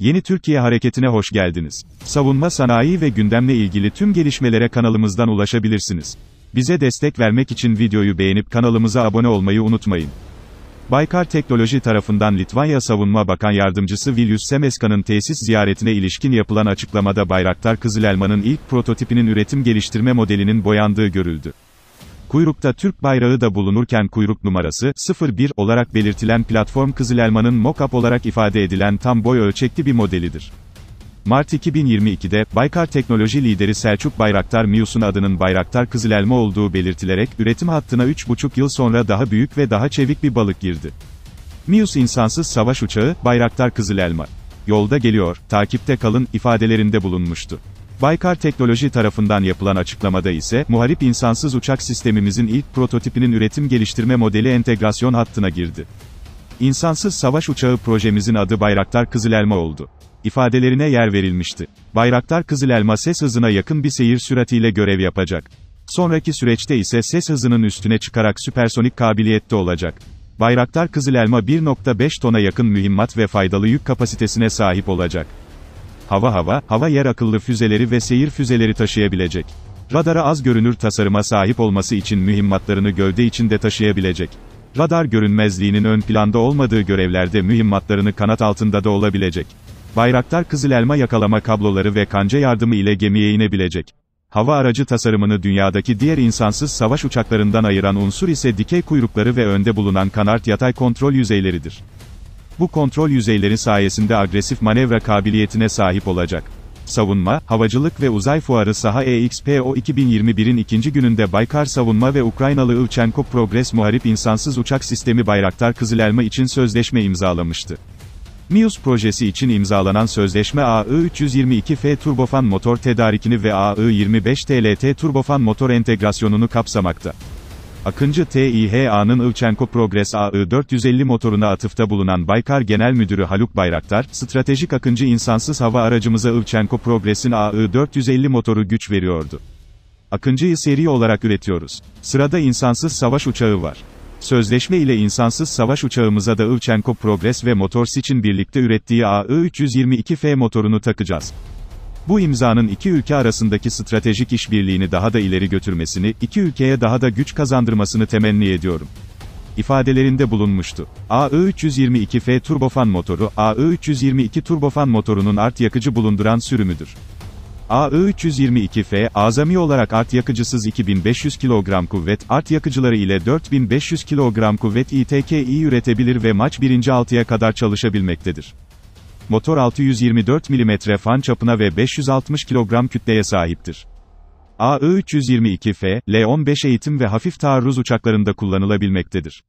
Yeni Türkiye Hareketi'ne hoş geldiniz. Savunma sanayi ve gündemle ilgili tüm gelişmelere kanalımızdan ulaşabilirsiniz. Bize destek vermek için videoyu beğenip kanalımıza abone olmayı unutmayın. Baykar Teknoloji tarafından Litvanya Savunma Bakan Yardımcısı Viljus Semeska'nın tesis ziyaretine ilişkin yapılan açıklamada Bayraktar Kızılelma'nın ilk prototipinin üretim geliştirme modelinin boyandığı görüldü. Kuyrukta Türk bayrağı da bulunurken kuyruk numarası 01 olarak belirtilen platform Kızıl Elma'nın mock-up olarak ifade edilen tam boy ölçekli bir modelidir. Mart 2022'de, Baykar Teknoloji lideri Selçuk Bayraktar Mius'un adının Bayraktar Kızılelma olduğu belirtilerek, üretim hattına 3,5 yıl sonra daha büyük ve daha çevik bir balık girdi. Mius insansız savaş uçağı, Bayraktar Kızılelma. Yolda geliyor, takipte kalın, ifadelerinde bulunmuştu. Baykar Teknoloji tarafından yapılan açıklamada ise, muharip insansız uçak sistemimizin ilk prototipinin üretim geliştirme modeli entegrasyon hattına girdi. İnsansız savaş uçağı projemizin adı Bayraktar Kızılelma oldu. İfadelerine yer verilmişti. Bayraktar Kızılelma ses hızına yakın bir seyir süratiyle görev yapacak. Sonraki süreçte ise ses hızının üstüne çıkarak süpersonik kabiliyette olacak. Bayraktar Kızılelma 1.5 tona yakın mühimmat ve faydalı yük kapasitesine sahip olacak hava hava, hava yer akıllı füzeleri ve seyir füzeleri taşıyabilecek. Radara az görünür tasarıma sahip olması için mühimmatlarını gövde içinde taşıyabilecek. Radar görünmezliğinin ön planda olmadığı görevlerde mühimmatlarını kanat altında da olabilecek. Bayraktar kızıl elma yakalama kabloları ve kanca yardımı ile gemiye inebilecek. Hava aracı tasarımını dünyadaki diğer insansız savaş uçaklarından ayıran unsur ise dikey kuyrukları ve önde bulunan kanart yatay kontrol yüzeyleridir. Bu kontrol yüzeyleri sayesinde agresif manevra kabiliyetine sahip olacak. Savunma, Havacılık ve Uzay Fuarı Saha EXPO 2021'in ikinci gününde Baykar Savunma ve Ukraynalı Ivchenko Progress Muharip insansız Uçak Sistemi Bayraktar Kızılelma için sözleşme imzalamıştı. MIUS projesi için imzalanan sözleşme AI-322F turbofan motor tedarikini ve AI-25 TLT turbofan motor entegrasyonunu kapsamakta. Akıncı TİHA'nın Ivçenko Progress AI-450 motoruna atıfta bulunan Baykar Genel Müdürü Haluk Bayraktar, stratejik Akıncı insansız hava aracımıza Ivçenko Progress'in AI-450 motoru güç veriyordu. Akıncı'yı seri olarak üretiyoruz. Sırada insansız savaş uçağı var. Sözleşme ile insansız savaş uçağımıza da Ivçenko Progress ve Motors için birlikte ürettiği AI-322F motorunu takacağız. Bu imzanın iki ülke arasındaki stratejik işbirliğini daha da ileri götürmesini, iki ülkeye daha da güç kazandırmasını temenni ediyorum ifadelerinde bulunmuştu. AE322F turbofan motoru, AE322 turbofan motorunun art yakıcı bulunduran sürümüdür. AE322F, azami olarak art yakıcısız 2500 kg kuvvet, art yakıcıları ile 4500 kg kuvvet ITKI üretebilir ve maç 1. altıya kadar çalışabilmektedir motor 624 mm fan çapına ve 560 kilogram kütleye sahiptir. AE-322F, L-15 eğitim ve hafif taarruz uçaklarında kullanılabilmektedir.